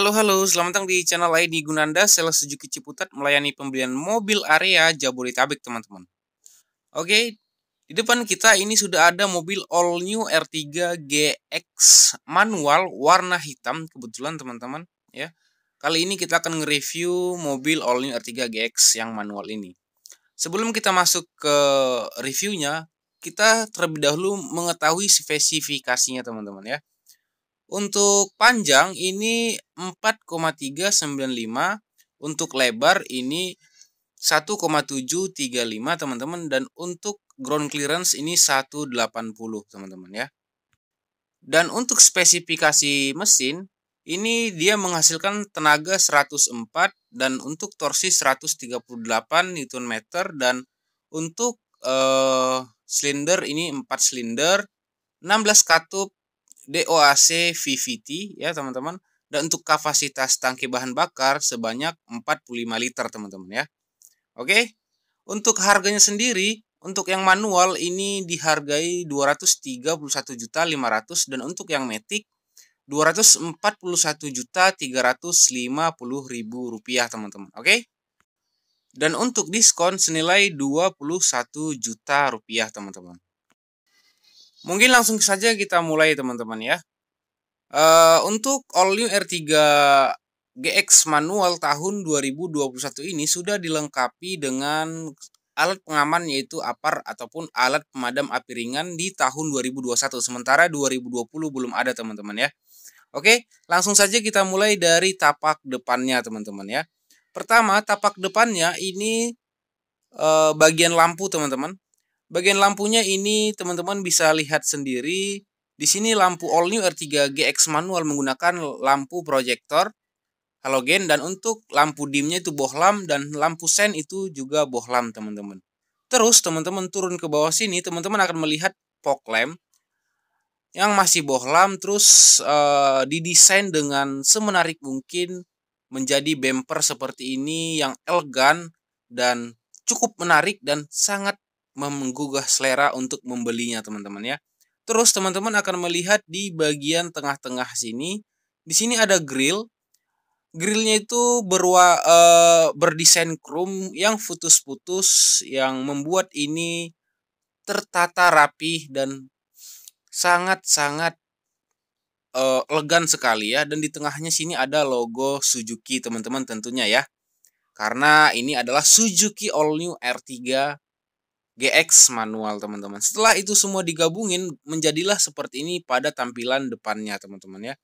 Halo halo, selamat datang di channel ID Gunanda, sales Suzuki Ciputat melayani pembelian mobil area Jabodetabek teman-teman. Oke, di depan kita ini sudah ada mobil all new R3 GX manual warna hitam kebetulan teman-teman ya. Kali ini kita akan nge-review mobil all new R3 GX yang manual ini. Sebelum kita masuk ke reviewnya, kita terlebih dahulu mengetahui spesifikasinya teman-teman ya. Untuk panjang ini 4,395, untuk lebar ini 1,735 teman-teman dan untuk ground clearance ini 180 teman-teman ya. Dan untuk spesifikasi mesin ini dia menghasilkan tenaga 104 dan untuk torsi 138 Nm dan untuk uh, silinder ini 4 silinder 16 katup DOAC VVT ya teman-teman dan untuk kapasitas tangki bahan bakar sebanyak 45 liter teman-teman ya. Oke. Untuk harganya sendiri untuk yang manual ini dihargai 231.500 dan untuk yang metik 241.350.000 rupiah teman-teman. Oke? Dan untuk diskon senilai 21 juta rupiah teman-teman. Mungkin langsung saja kita mulai teman-teman ya. Uh, untuk all new R3 GX manual tahun 2021 ini sudah dilengkapi dengan alat pengaman yaitu APAR ataupun alat pemadam api ringan di tahun 2021 sementara 2020 belum ada teman-teman ya. Oke, langsung saja kita mulai dari tapak depannya teman-teman ya. Pertama, tapak depannya ini e, bagian lampu teman-teman. Bagian lampunya ini teman-teman bisa lihat sendiri. Di sini lampu all new R3 GX manual menggunakan lampu proyektor halogen dan untuk lampu dimnya itu bohlam dan lampu sen itu juga bohlam teman-teman. Terus teman-teman turun ke bawah sini teman-teman akan melihat fog lamp yang masih bohlam terus uh, didesain dengan semenarik mungkin menjadi bumper seperti ini yang elegan dan cukup menarik dan sangat menggugah selera untuk membelinya teman-teman ya. Terus teman-teman akan melihat di bagian tengah-tengah sini, di sini ada grill. Grillnya itu berwa, e, berdesain chrome yang putus-putus yang membuat ini tertata rapi dan sangat-sangat e, elegan sekali ya. Dan di tengahnya sini ada logo Suzuki teman-teman tentunya ya. Karena ini adalah Suzuki All New R3 GX manual teman-teman. Setelah itu semua digabungin menjadilah seperti ini pada tampilan depannya teman-teman ya.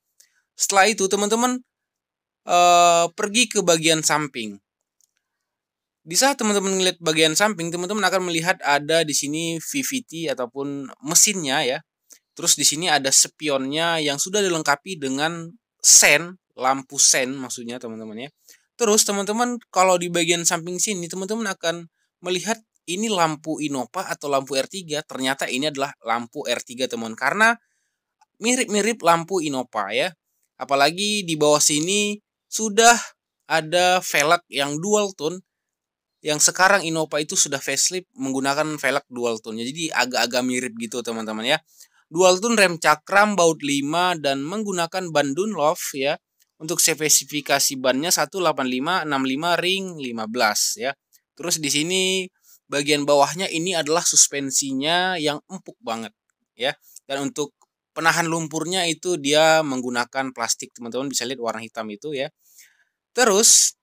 Setelah itu teman-teman uh, pergi ke bagian samping. Di saat teman-teman melihat bagian samping, teman-teman akan melihat ada di sini VVT ataupun mesinnya ya. Terus di sini ada spionnya yang sudah dilengkapi dengan sen, lampu sen maksudnya teman-teman ya. Terus teman-teman kalau di bagian samping sini teman-teman akan melihat ini lampu Innova atau lampu R3 ternyata ini adalah lampu R3 teman karena mirip-mirip lampu Innova ya apalagi di bawah sini sudah ada velg yang dual tone yang sekarang Innova itu sudah facelift menggunakan velg dual tone jadi agak-agak mirip gitu teman-teman ya dual tone rem cakram baut 5 dan menggunakan ban Dunlop ya untuk spesifikasi bannya enam lima ring 15 ya terus di sini bagian bawahnya ini adalah suspensinya yang empuk banget ya. Dan untuk penahan lumpurnya itu dia menggunakan plastik. Teman-teman bisa lihat warna hitam itu ya. Terus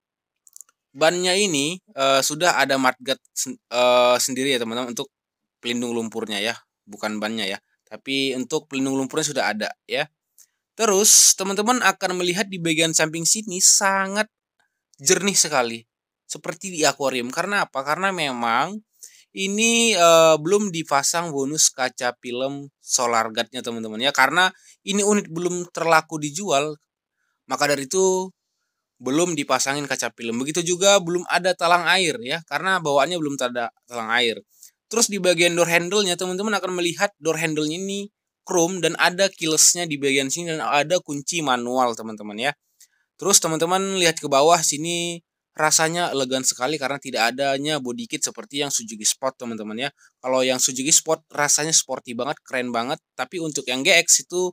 bannya ini e, sudah ada matgat sen, eh, sendiri ya teman-teman untuk pelindung lumpurnya ya, bukan bannya ya. Tapi untuk pelindung lumpurnya sudah ada ya. Terus teman-teman akan melihat di bagian samping sini sangat jernih sekali seperti di akuarium. Karena apa? Karena memang ini uh, belum dipasang bonus kaca film solar guardnya teman-teman ya karena ini unit belum terlaku dijual maka dari itu belum dipasangin kaca film begitu juga belum ada talang air ya karena bawaannya belum ada talang air terus di bagian door handle-nya teman-teman akan melihat door handle ini chrome dan ada nya di bagian sini dan ada kunci manual teman-teman ya terus teman-teman lihat ke bawah sini rasanya elegan sekali karena tidak adanya body kit seperti yang Suzuki Sport teman-teman ya. Kalau yang Suzuki Sport rasanya sporty banget, keren banget, tapi untuk yang GX itu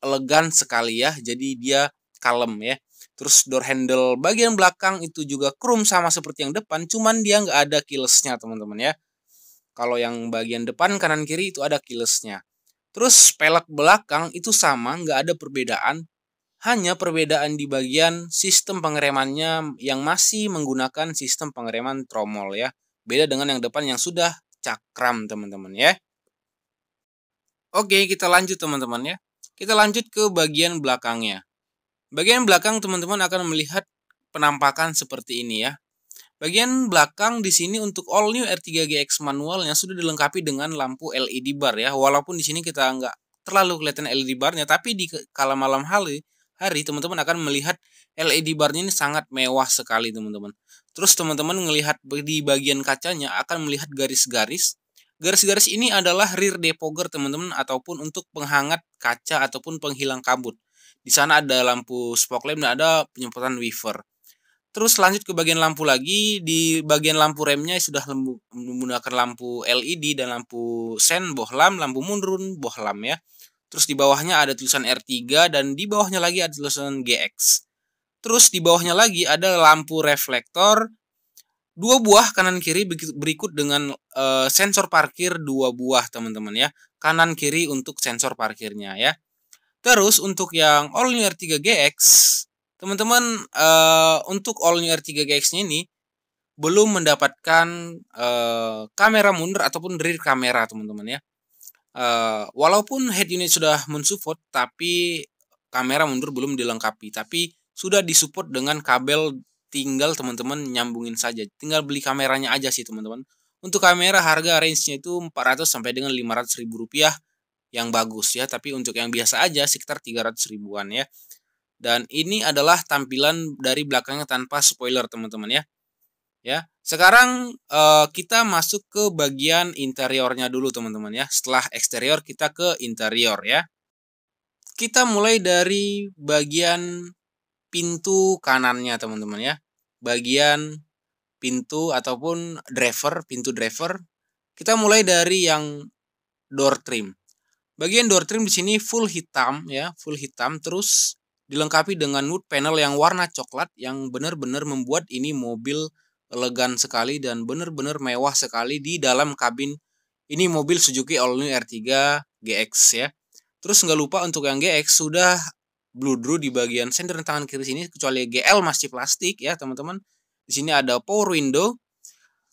elegan sekali ya. Jadi dia kalem ya. Terus door handle bagian belakang itu juga chrome sama seperti yang depan, cuman dia nggak ada keylessnya teman-teman ya. Kalau yang bagian depan kanan kiri itu ada keylessnya. Terus pelek belakang itu sama, nggak ada perbedaan, hanya perbedaan di bagian sistem pengeremannya yang masih menggunakan sistem pengereman tromol ya. Beda dengan yang depan yang sudah cakram teman-teman ya. Oke, kita lanjut teman-teman ya. Kita lanjut ke bagian belakangnya. Bagian belakang teman-teman akan melihat penampakan seperti ini ya. Bagian belakang di sini untuk all new R3GX manual yang sudah dilengkapi dengan lampu LED bar ya. Walaupun di sini kita nggak terlalu kelihatan LED barnya, tapi di kala malam hari hari teman-teman akan melihat LED barnya ini sangat mewah sekali teman-teman. Terus teman-teman melihat di bagian kacanya akan melihat garis-garis. Garis-garis ini adalah rear defogger teman-teman ataupun untuk penghangat kaca ataupun penghilang kabut. Di sana ada lampu spot lamp dan ada penyemprotan wiper. Terus lanjut ke bagian lampu lagi. Di bagian lampu remnya sudah menggunakan lampu LED dan lampu sen bohlam, lampu mundur bohlam ya. Terus di bawahnya ada tulisan R3 dan di bawahnya lagi ada tulisan GX. Terus di bawahnya lagi ada lampu reflektor dua buah kanan kiri berikut dengan e, sensor parkir dua buah teman-teman ya. Kanan kiri untuk sensor parkirnya ya. Terus untuk yang All New R3 GX, teman-teman e, untuk All New R3 GX ini belum mendapatkan e, kamera mundur ataupun rear kamera teman-teman ya. Eh, walaupun head unit sudah mensupport, tapi kamera mundur belum dilengkapi. Tapi sudah disupport dengan kabel tinggal teman-teman nyambungin saja. Tinggal beli kameranya aja sih teman-teman. Untuk kamera harga range-nya itu 400 sampai dengan 500 ribu rupiah yang bagus ya. Tapi untuk yang biasa aja sekitar 300 ribuan ya. Dan ini adalah tampilan dari belakangnya tanpa spoiler teman-teman ya ya. Sekarang eh, kita masuk ke bagian interiornya dulu teman-teman ya. Setelah eksterior kita ke interior ya. Kita mulai dari bagian pintu kanannya teman-teman ya. Bagian pintu ataupun driver, pintu driver. Kita mulai dari yang door trim. Bagian door trim di sini full hitam ya, full hitam terus dilengkapi dengan wood panel yang warna coklat yang benar-benar membuat ini mobil elegan sekali dan benar-benar mewah sekali di dalam kabin. Ini mobil Suzuki All-New R3 GX ya. Terus nggak lupa untuk yang GX sudah bludru di bagian center tangan kiri sini kecuali GL masih plastik ya teman-teman. Di sini ada power window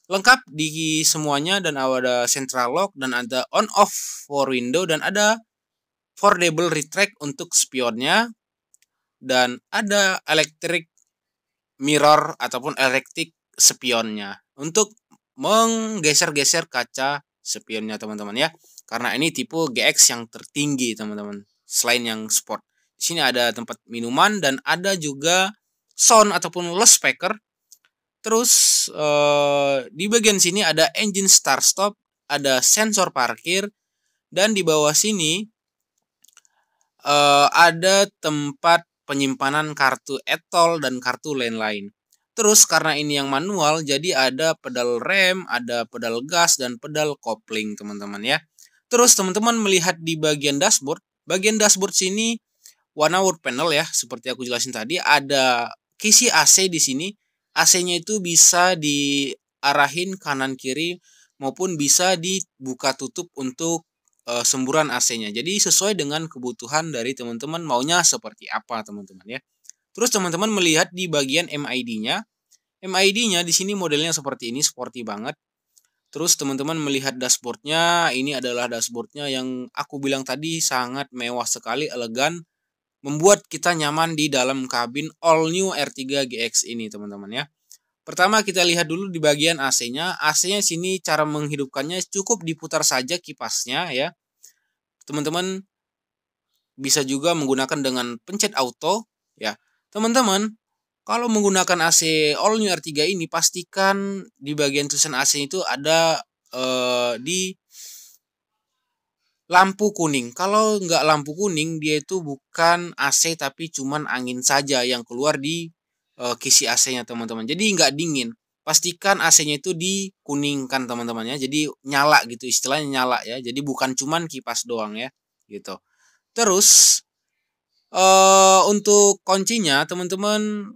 lengkap di semuanya dan ada central lock dan ada on off power window dan ada foldable retract untuk spionnya dan ada electric mirror ataupun electric spionnya untuk menggeser-geser kaca spionnya teman-teman ya karena ini tipe GX yang tertinggi teman-teman selain yang sport di sini ada tempat minuman dan ada juga sound ataupun loss speaker terus eh, di bagian sini ada engine start stop ada sensor parkir dan di bawah sini eh, ada tempat penyimpanan kartu etol dan kartu lain-lain Terus karena ini yang manual, jadi ada pedal rem, ada pedal gas, dan pedal kopling teman-teman ya. Terus teman-teman melihat di bagian dashboard, bagian dashboard sini warna wood panel ya, seperti aku jelasin tadi, ada kisi AC di sini. AC-nya itu bisa diarahin kanan kiri maupun bisa dibuka tutup untuk e, semburan AC-nya. Jadi sesuai dengan kebutuhan dari teman-teman maunya seperti apa teman-teman ya. Terus teman-teman melihat di bagian MID-nya. MID-nya di sini modelnya seperti ini, sporty banget. Terus teman-teman melihat dashboardnya, ini adalah dashboardnya yang aku bilang tadi sangat mewah sekali, elegan, membuat kita nyaman di dalam kabin all new R3 GX ini teman-teman ya. Pertama kita lihat dulu di bagian AC-nya. AC-nya sini cara menghidupkannya cukup diputar saja kipasnya ya. Teman-teman bisa juga menggunakan dengan pencet auto ya. Teman-teman, kalau menggunakan AC All New R3 ini pastikan di bagian tulisan AC itu ada uh, di lampu kuning. Kalau nggak lampu kuning, dia itu bukan AC tapi cuman angin saja yang keluar di uh, kisi AC-nya teman-teman. Jadi nggak dingin. Pastikan AC-nya itu dikuningkan teman-temannya. Jadi nyala gitu istilahnya nyala ya. Jadi bukan cuman kipas doang ya gitu. Terus uh, untuk kuncinya teman-teman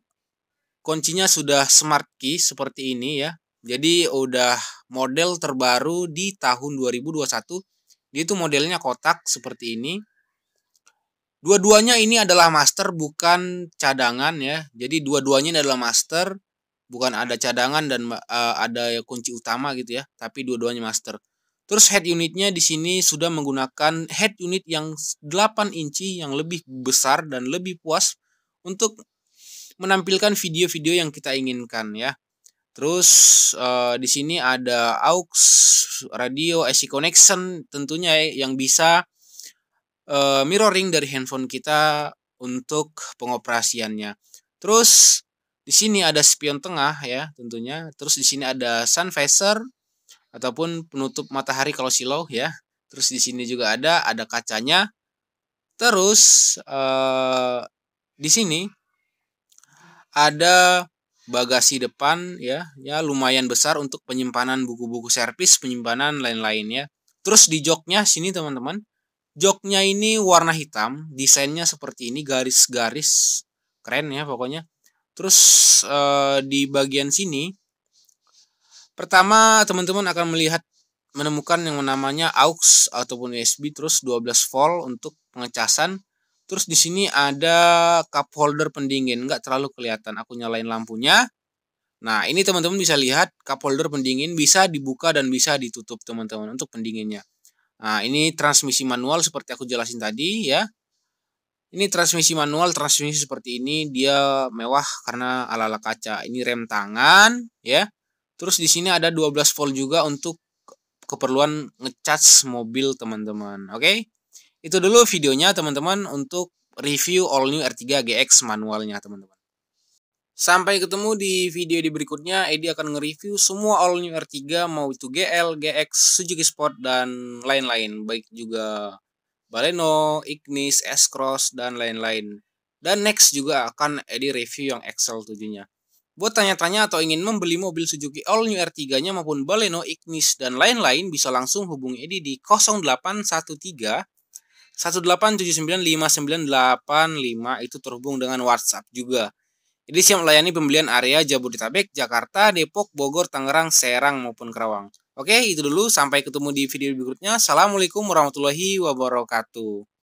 kuncinya sudah smart key seperti ini ya. Jadi udah model terbaru di tahun 2021. Dia itu modelnya kotak seperti ini. Dua-duanya ini adalah master bukan cadangan ya. Jadi dua-duanya adalah master bukan ada cadangan dan uh, ada kunci utama gitu ya, tapi dua-duanya master. Terus head unitnya di sini sudah menggunakan head unit yang 8 inci yang lebih besar dan lebih puas untuk menampilkan video-video yang kita inginkan ya. Terus uh, di sini ada aux, radio, IC connection tentunya eh, yang bisa uh, mirroring dari handphone kita untuk pengoperasiannya. Terus di sini ada spion tengah ya tentunya. Terus di sini ada sun visor, ataupun penutup matahari kalau silau ya. Terus di sini juga ada ada kacanya. Terus eh, di sini ada bagasi depan ya, ya lumayan besar untuk penyimpanan buku-buku servis, penyimpanan lain-lain ya. Terus di joknya sini teman-teman, joknya ini warna hitam, desainnya seperti ini garis-garis, keren ya pokoknya. Terus eh, di bagian sini Pertama, teman-teman akan melihat menemukan yang namanya aux ataupun USB terus 12 volt untuk pengecasan. Terus di sini ada cup holder pendingin, nggak terlalu kelihatan. Aku nyalain lampunya. Nah, ini teman-teman bisa lihat cup holder pendingin bisa dibuka dan bisa ditutup teman-teman untuk pendinginnya. Nah, ini transmisi manual seperti aku jelasin tadi ya. Ini transmisi manual, transmisi seperti ini dia mewah karena ala-ala kaca. Ini rem tangan ya. Terus di sini ada 12 volt juga untuk keperluan ngecas mobil teman-teman. Oke. Okay? Itu dulu videonya teman-teman untuk review all new R3 GX manualnya teman-teman. Sampai ketemu di video di berikutnya, Edi akan nge-review semua all new R3 mau itu GL, GX, Suzuki Sport dan lain-lain, baik juga Baleno, Ignis, S-Cross dan lain-lain. Dan next juga akan Edi review yang XL 7-nya. Buat tanya-tanya atau ingin membeli mobil Suzuki All New R3-nya maupun Baleno, Ignis, dan lain-lain bisa langsung hubungi Edi di 0813 1879 5985 itu terhubung dengan WhatsApp juga. Edi siap melayani pembelian area Jabodetabek, Jakarta, Depok, Bogor, Tangerang, Serang maupun Karawang. Oke, itu dulu. Sampai ketemu di video berikutnya. Assalamualaikum warahmatullahi wabarakatuh.